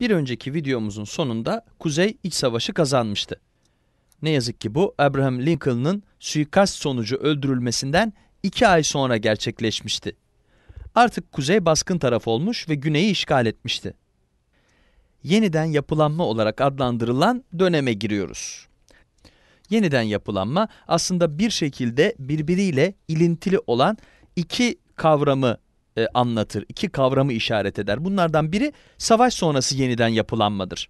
Bir önceki videomuzun sonunda Kuzey İç Savaşı kazanmıştı. Ne yazık ki bu Abraham Lincoln'ın suikast sonucu öldürülmesinden iki ay sonra gerçekleşmişti. Artık Kuzey baskın taraf olmuş ve Güney'i işgal etmişti. Yeniden yapılanma olarak adlandırılan döneme giriyoruz. Yeniden yapılanma aslında bir şekilde birbiriyle ilintili olan iki kavramı e, anlatır, iki kavramı işaret eder. Bunlardan biri savaş sonrası yeniden yapılanmadır.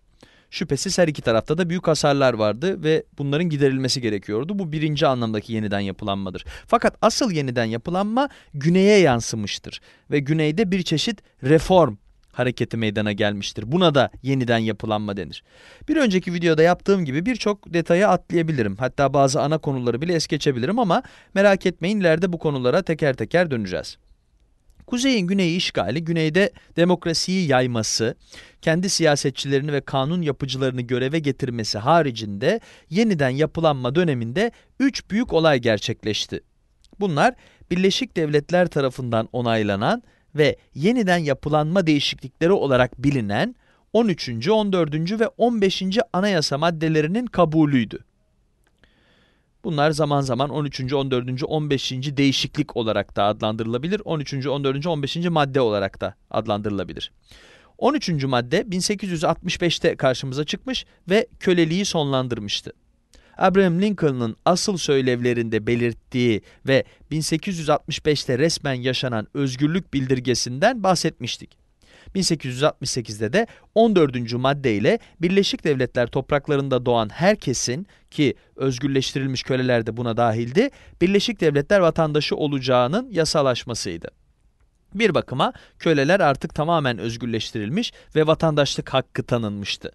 Şüphesiz her iki tarafta da büyük hasarlar vardı ve bunların giderilmesi gerekiyordu. Bu birinci anlamdaki yeniden yapılanmadır. Fakat asıl yeniden yapılanma güneye yansımıştır ve güneyde bir çeşit reform hareketi meydana gelmiştir. Buna da yeniden yapılanma denir. Bir önceki videoda yaptığım gibi birçok detaya atlayabilirim. Hatta bazı ana konuları bile es geçebilirim ama merak etmeyin ileride bu konulara teker teker döneceğiz. Kuzey'in güneyi işgali, güneyde demokrasiyi yayması, kendi siyasetçilerini ve kanun yapıcılarını göreve getirmesi haricinde yeniden yapılanma döneminde üç büyük olay gerçekleşti. Bunlar Birleşik Devletler tarafından onaylanan ve yeniden yapılanma değişiklikleri olarak bilinen 13. 14. ve 15. anayasa maddelerinin kabulüydü. Bunlar zaman zaman 13. 14. 15. değişiklik olarak da adlandırılabilir. 13. 14. 15. madde olarak da adlandırılabilir. 13. madde 1865'te karşımıza çıkmış ve köleliği sonlandırmıştı. Abraham Lincoln'ın asıl söylevlerinde belirttiği ve 1865'te resmen yaşanan özgürlük bildirgesinden bahsetmiştik. 1868'de de 14. maddeyle Birleşik Devletler topraklarında doğan herkesin ki özgürleştirilmiş köleler de buna dahildi, Birleşik Devletler vatandaşı olacağının yasalaşmasıydı. Bir bakıma köleler artık tamamen özgürleştirilmiş ve vatandaşlık hakkı tanınmıştı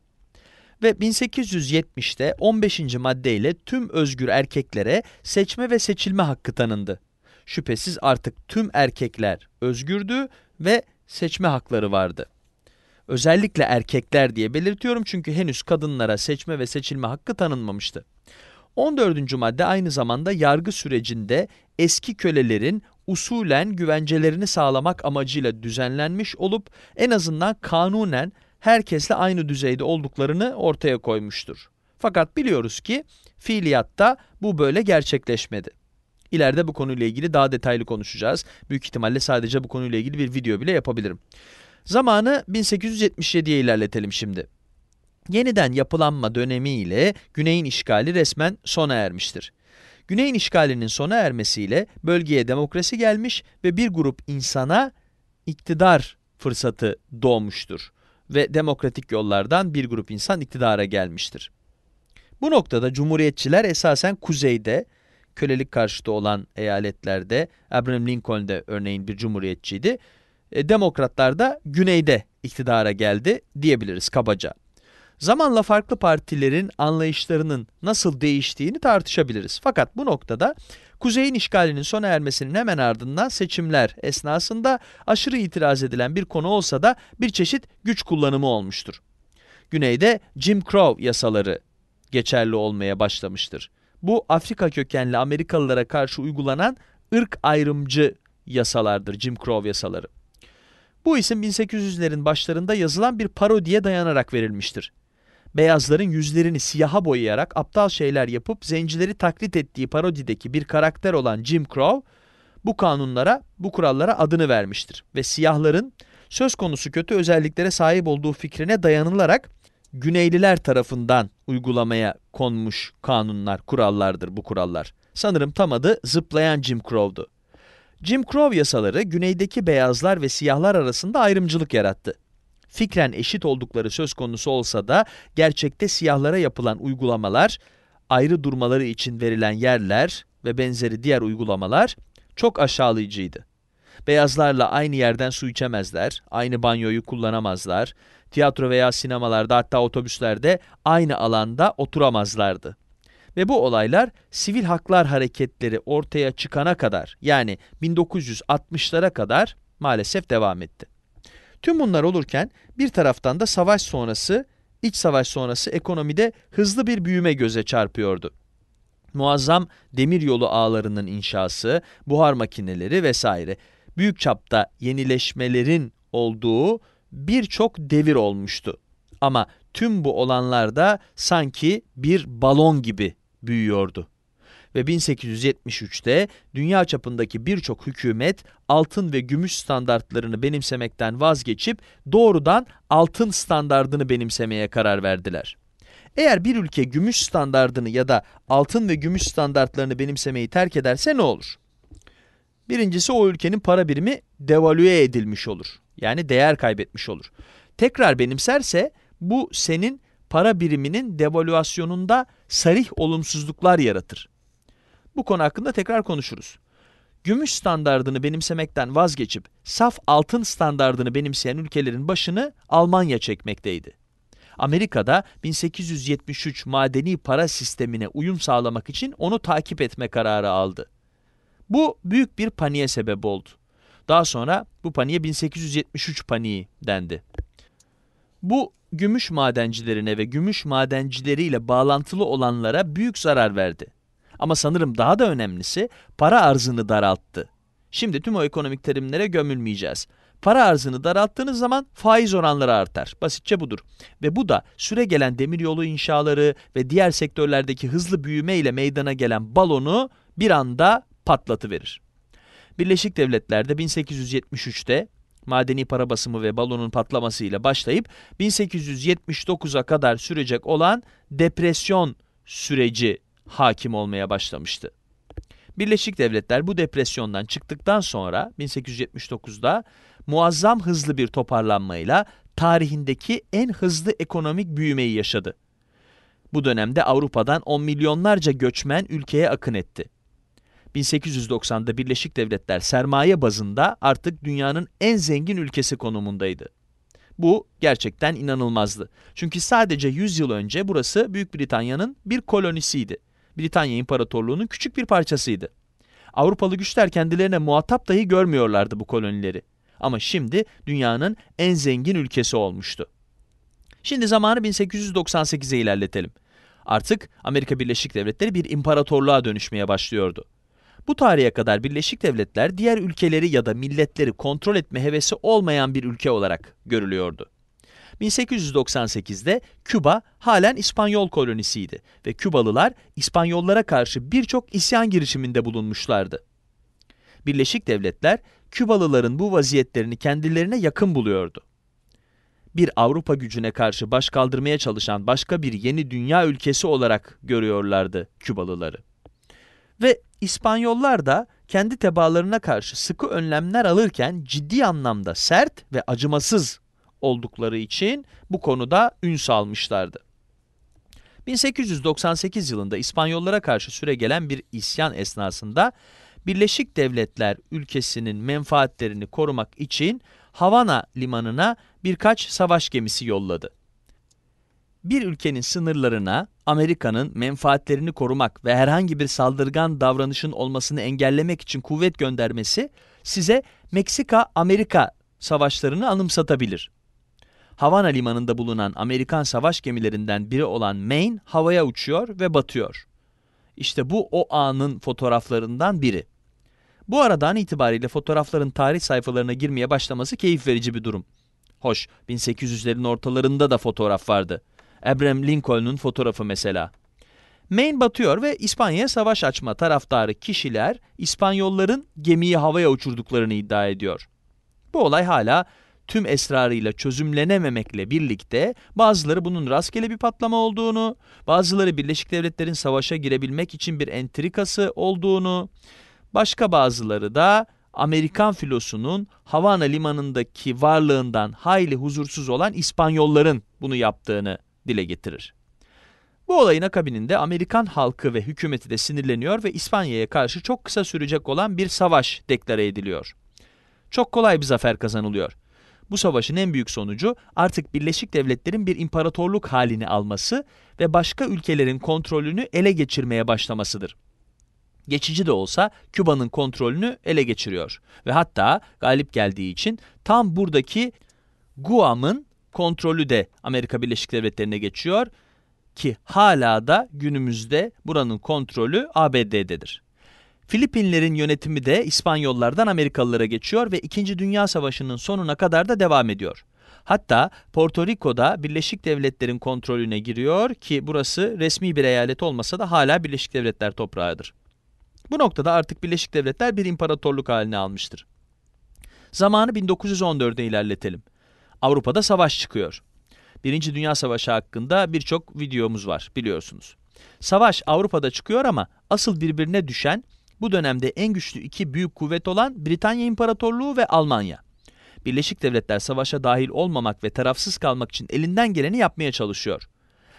ve 1870'te 15. maddeyle tüm özgür erkeklere seçme ve seçilme hakkı tanındı. Şüphesiz artık tüm erkekler özgürdü ve seçme hakları vardı. Özellikle erkekler diye belirtiyorum çünkü henüz kadınlara seçme ve seçilme hakkı tanınmamıştı. 14. madde aynı zamanda yargı sürecinde eski kölelerin usulen güvencelerini sağlamak amacıyla düzenlenmiş olup en azından kanunen herkesle aynı düzeyde olduklarını ortaya koymuştur. Fakat biliyoruz ki fiiliyatta bu böyle gerçekleşmedi. İleride bu konuyla ilgili daha detaylı konuşacağız. Büyük ihtimalle sadece bu konuyla ilgili bir video bile yapabilirim. Zamanı 1877'ye ilerletelim şimdi. Yeniden yapılanma dönemi ile Güney'in işgali resmen sona ermiştir. Güney'in işgalinin sona ermesiyle bölgeye demokrasi gelmiş ve bir grup insana iktidar fırsatı doğmuştur ve demokratik yollardan bir grup insan iktidara gelmiştir. Bu noktada cumhuriyetçiler esasen kuzeyde kölelik karşıtı olan eyaletlerde Abraham Lincoln de örneğin bir cumhuriyetçiydi. E, demokratlar da güneyde iktidara geldi diyebiliriz kabaca. Zamanla farklı partilerin anlayışlarının nasıl değiştiğini tartışabiliriz. Fakat bu noktada kuzeyin işgalinin sona ermesinin hemen ardından seçimler esnasında aşırı itiraz edilen bir konu olsa da bir çeşit güç kullanımı olmuştur. Güneyde Jim Crow yasaları geçerli olmaya başlamıştır. Bu Afrika kökenli Amerikalılara karşı uygulanan ırk ayrımcı yasalardır Jim Crow yasaları. Bu isim 1800'lerin başlarında yazılan bir parodiye dayanarak verilmiştir. Beyazların yüzlerini siyaha boyayarak aptal şeyler yapıp zencileri taklit ettiği parodideki bir karakter olan Jim Crow bu kanunlara, bu kurallara adını vermiştir ve siyahların söz konusu kötü özelliklere sahip olduğu fikrine dayanılarak Güneyliler tarafından uygulamaya konmuş kanunlar, kurallardır bu kurallar. Sanırım tam adı zıplayan Jim Crow'du. Jim Crow yasaları güneydeki beyazlar ve siyahlar arasında ayrımcılık yarattı. Fikren eşit oldukları söz konusu olsa da gerçekte siyahlara yapılan uygulamalar, ayrı durmaları için verilen yerler ve benzeri diğer uygulamalar çok aşağılayıcıydı. Beyazlarla aynı yerden su içemezler, aynı banyoyu kullanamazlar, Tiyatro veya sinemalarda hatta otobüslerde aynı alanda oturamazlardı. Ve bu olaylar sivil haklar hareketleri ortaya çıkana kadar yani 1960'lara kadar maalesef devam etti. Tüm bunlar olurken bir taraftan da savaş sonrası, iç savaş sonrası ekonomide hızlı bir büyüme göze çarpıyordu. Muazzam demir yolu ağlarının inşası, buhar makineleri vesaire büyük çapta yenileşmelerin olduğu birçok devir olmuştu. Ama tüm bu olanlar da sanki bir balon gibi büyüyordu. Ve 1873'te dünya çapındaki birçok hükümet altın ve gümüş standartlarını benimsemekten vazgeçip doğrudan altın standardını benimsemeye karar verdiler. Eğer bir ülke gümüş standardını ya da altın ve gümüş standartlarını benimsemeyi terk ederse ne olur? Birincisi o ülkenin para birimi devalüe edilmiş olur. Yani değer kaybetmiş olur. Tekrar benimserse bu senin para biriminin devaluasyonunda sarih olumsuzluklar yaratır. Bu konu hakkında tekrar konuşuruz. Gümüş standardını benimsemekten vazgeçip saf altın standardını benimseyen ülkelerin başını Almanya çekmekteydi. Amerika'da 1873 madeni para sistemine uyum sağlamak için onu takip etme kararı aldı. Bu büyük bir paniğe sebep oldu. Daha sonra bu paniğe 1873 paniği dendi. Bu gümüş madencilerine ve gümüş madencileriyle bağlantılı olanlara büyük zarar verdi. Ama sanırım daha da önemlisi para arzını daralttı. Şimdi tüm o ekonomik terimlere gömülmeyeceğiz. Para arzını daralttığınız zaman faiz oranları artar. Basitçe budur. Ve bu da süre gelen demiryolu inşaları ve diğer sektörlerdeki hızlı büyüme ile meydana gelen balonu bir anda patlatıverir. Birleşik Devletler'de 1873'te madeni para basımı ve balonun patlamasıyla başlayıp 1879'a kadar sürecek olan depresyon süreci hakim olmaya başlamıştı. Birleşik Devletler bu depresyondan çıktıktan sonra 1879'da muazzam hızlı bir toparlanmayla tarihindeki en hızlı ekonomik büyümeyi yaşadı. Bu dönemde Avrupa'dan on milyonlarca göçmen ülkeye akın etti. 1890'da Birleşik Devletler sermaye bazında artık dünyanın en zengin ülkesi konumundaydı. Bu gerçekten inanılmazdı. Çünkü sadece 100 yıl önce burası Büyük Britanya'nın bir kolonisiydi. Britanya İmparatorluğu'nun küçük bir parçasıydı. Avrupalı güçler kendilerine muhatap dahi görmüyorlardı bu kolonileri. Ama şimdi dünyanın en zengin ülkesi olmuştu. Şimdi zamanı 1898'e ilerletelim. Artık Amerika Birleşik Devletleri bir imparatorluğa dönüşmeye başlıyordu. Bu tarihe kadar Birleşik Devletler diğer ülkeleri ya da milletleri kontrol etme hevesi olmayan bir ülke olarak görülüyordu. 1898'de Küba halen İspanyol kolonisiydi ve Kübalılar İspanyollara karşı birçok isyan girişiminde bulunmuşlardı. Birleşik Devletler Kübalıların bu vaziyetlerini kendilerine yakın buluyordu. Bir Avrupa gücüne karşı baş kaldırmaya çalışan başka bir yeni dünya ülkesi olarak görüyorlardı Kübalıları. Ve İspanyollar da kendi tebaalarına karşı sıkı önlemler alırken ciddi anlamda sert ve acımasız oldukları için bu konuda ün salmışlardı. 1898 yılında İspanyollara karşı süregelen bir isyan esnasında Birleşik Devletler ülkesinin menfaatlerini korumak için Havana limanına birkaç savaş gemisi yolladı. Bir ülkenin sınırlarına Amerika'nın menfaatlerini korumak ve herhangi bir saldırgan davranışın olmasını engellemek için kuvvet göndermesi size Meksika-Amerika savaşlarını anımsatabilir. Havana limanında bulunan Amerikan savaş gemilerinden biri olan Maine havaya uçuyor ve batıyor. İşte bu o anın fotoğraflarından biri. Bu aradan itibariyle fotoğrafların tarih sayfalarına girmeye başlaması keyif verici bir durum. Hoş, 1800'lerin ortalarında da fotoğraf vardı. Abraham Lincoln'un fotoğrafı mesela. Maine batıyor ve İspanya'ya savaş açma taraftarı kişiler İspanyolların gemiyi havaya uçurduklarını iddia ediyor. Bu olay hala tüm esrarıyla çözümlenememekle birlikte bazıları bunun rastgele bir patlama olduğunu, bazıları Birleşik Devletler'in savaşa girebilmek için bir entrikası olduğunu, başka bazıları da Amerikan filosunun Havana limanındaki varlığından hayli huzursuz olan İspanyolların bunu yaptığını dile getirir. Bu olayın akabininde Amerikan halkı ve hükümeti de sinirleniyor ve İspanya'ya karşı çok kısa sürecek olan bir savaş deklare ediliyor. Çok kolay bir zafer kazanılıyor. Bu savaşın en büyük sonucu artık Birleşik Devletler'in bir imparatorluk halini alması ve başka ülkelerin kontrolünü ele geçirmeye başlamasıdır. Geçici de olsa Küba'nın kontrolünü ele geçiriyor ve hatta galip geldiği için tam buradaki Guam'ın kontrolü de Amerika Birleşik Devletleri'ne geçiyor ki hala da günümüzde buranın kontrolü ABD'dedir. Filipinlerin yönetimi de İspanyollardan Amerikalılara geçiyor ve 2. Dünya Savaşı'nın sonuna kadar da devam ediyor. Hatta Porto Rico'da Birleşik Devletler'in kontrolüne giriyor ki burası resmi bir eyalet olmasa da hala Birleşik Devletler toprağıdır. Bu noktada artık Birleşik Devletler bir imparatorluk haline almıştır. Zamanı 1914'e ilerletelim. Avrupa'da savaş çıkıyor. Birinci Dünya Savaşı hakkında birçok videomuz var biliyorsunuz. Savaş Avrupa'da çıkıyor ama asıl birbirine düşen bu dönemde en güçlü iki büyük kuvvet olan Britanya İmparatorluğu ve Almanya. Birleşik Devletler savaşa dahil olmamak ve tarafsız kalmak için elinden geleni yapmaya çalışıyor.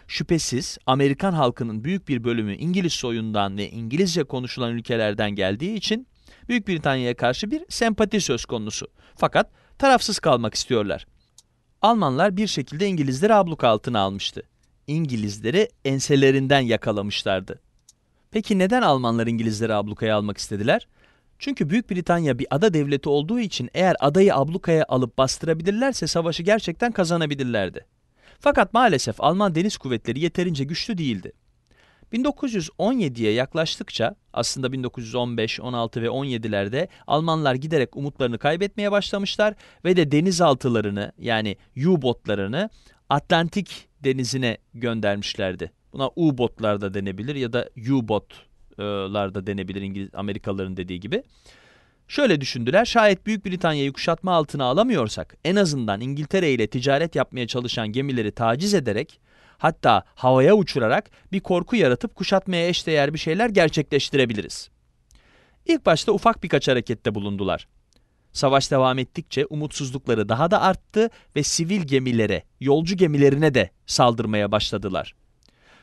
Şüphesiz Amerikan halkının büyük bir bölümü İngiliz soyundan ve İngilizce konuşulan ülkelerden geldiği için Büyük Britanya'ya karşı bir sempati söz konusu. Fakat tarafsız kalmak istiyorlar. Almanlar bir şekilde İngilizleri abluk altına almıştı. İngilizleri enselerinden yakalamışlardı. Peki neden Almanlar İngilizleri ablukaya almak istediler? Çünkü Büyük Britanya bir ada devleti olduğu için eğer adayı ablukaya alıp bastırabilirlerse savaşı gerçekten kazanabilirlerdi. Fakat maalesef Alman deniz kuvvetleri yeterince güçlü değildi. 1917'ye yaklaştıkça aslında 1915, 16 ve 17'lerde Almanlar giderek umutlarını kaybetmeye başlamışlar ve de denizaltılarını yani U-botlarını Atlantik denizine göndermişlerdi. Buna U-botlar da denebilir ya da U-botlar da denebilir İngiliz Amerikalıların dediği gibi. Şöyle düşündüler şayet Büyük Britanya'yı kuşatma altına alamıyorsak en azından İngiltere ile ticaret yapmaya çalışan gemileri taciz ederek hatta havaya uçurarak bir korku yaratıp kuşatmaya eşdeğer bir şeyler gerçekleştirebiliriz. İlk başta ufak birkaç harekette bulundular. Savaş devam ettikçe umutsuzlukları daha da arttı ve sivil gemilere, yolcu gemilerine de saldırmaya başladılar.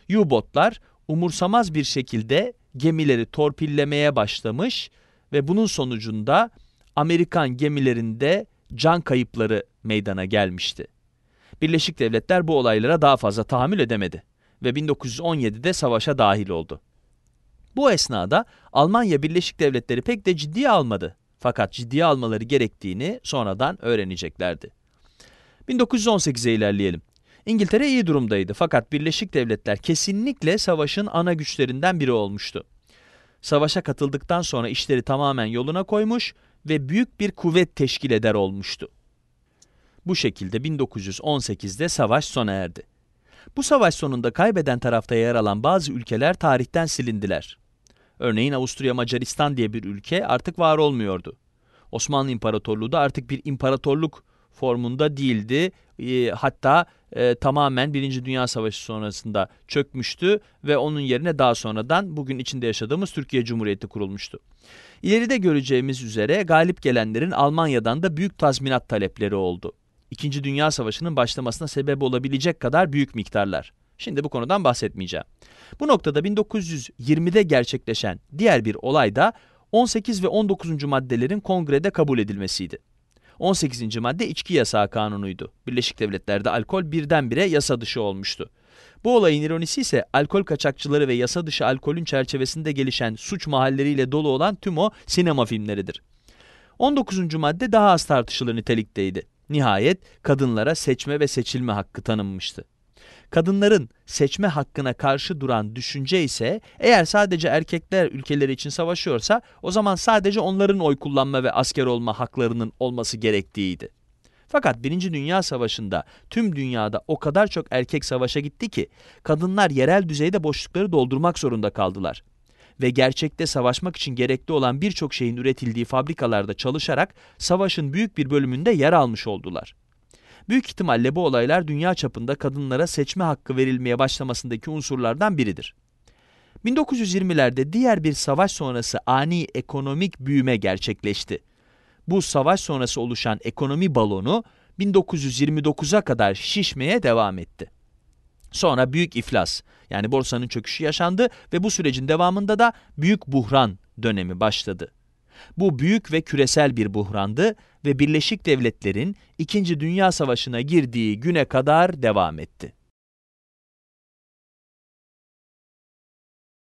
U-botlar umursamaz bir şekilde gemileri torpillemeye başlamış ve bunun sonucunda Amerikan gemilerinde can kayıpları meydana gelmişti. Birleşik Devletler bu olaylara daha fazla tahammül edemedi ve 1917'de savaşa dahil oldu. Bu esnada Almanya Birleşik Devletleri pek de ciddiye almadı fakat ciddiye almaları gerektiğini sonradan öğreneceklerdi. 1918'e ilerleyelim. İngiltere iyi durumdaydı fakat Birleşik Devletler kesinlikle savaşın ana güçlerinden biri olmuştu. Savaşa katıldıktan sonra işleri tamamen yoluna koymuş ve büyük bir kuvvet teşkil eder olmuştu. Bu şekilde 1918'de savaş sona erdi. Bu savaş sonunda kaybeden tarafta yer alan bazı ülkeler tarihten silindiler. Örneğin Avusturya Macaristan diye bir ülke artık var olmuyordu. Osmanlı İmparatorluğu da artık bir imparatorluk formunda değildi. E, hatta e, tamamen Birinci Dünya Savaşı sonrasında çökmüştü ve onun yerine daha sonradan bugün içinde yaşadığımız Türkiye Cumhuriyeti kurulmuştu. İleride göreceğimiz üzere galip gelenlerin Almanya'dan da büyük tazminat talepleri oldu. 2. Dünya Savaşı'nın başlamasına sebep olabilecek kadar büyük miktarlar. Şimdi bu konudan bahsetmeyeceğim. Bu noktada 1920'de gerçekleşen diğer bir olay da 18 ve 19. maddelerin kongrede kabul edilmesiydi. 18. madde içki yasağı kanunuydu. Birleşik Devletler'de alkol birdenbire yasa dışı olmuştu. Bu olayın ironisi ise alkol kaçakçıları ve yasa dışı alkolün çerçevesinde gelişen suç mahalleleriyle dolu olan tüm o sinema filmleridir. 19. madde daha az tartışılır nitelikteydi. Nihayet kadınlara seçme ve seçilme hakkı tanınmıştı. Kadınların seçme hakkına karşı duran düşünce ise eğer sadece erkekler ülkeleri için savaşıyorsa o zaman sadece onların oy kullanma ve asker olma haklarının olması gerektiğiydi. Fakat Birinci Dünya Savaşı'nda tüm dünyada o kadar çok erkek savaşa gitti ki kadınlar yerel düzeyde boşlukları doldurmak zorunda kaldılar ve gerçekte savaşmak için gerekli olan birçok şeyin üretildiği fabrikalarda çalışarak savaşın büyük bir bölümünde yer almış oldular. Büyük ihtimalle bu olaylar dünya çapında kadınlara seçme hakkı verilmeye başlamasındaki unsurlardan biridir. 1920'lerde diğer bir savaş sonrası ani ekonomik büyüme gerçekleşti. Bu savaş sonrası oluşan ekonomi balonu 1929'a kadar şişmeye devam etti. Sonra büyük iflas yani borsanın çöküşü yaşandı ve bu sürecin devamında da büyük buhran dönemi başladı. Bu büyük ve küresel bir buhrandı ve Birleşik Devletler'in 2. Dünya Savaşı'na girdiği güne kadar devam etti.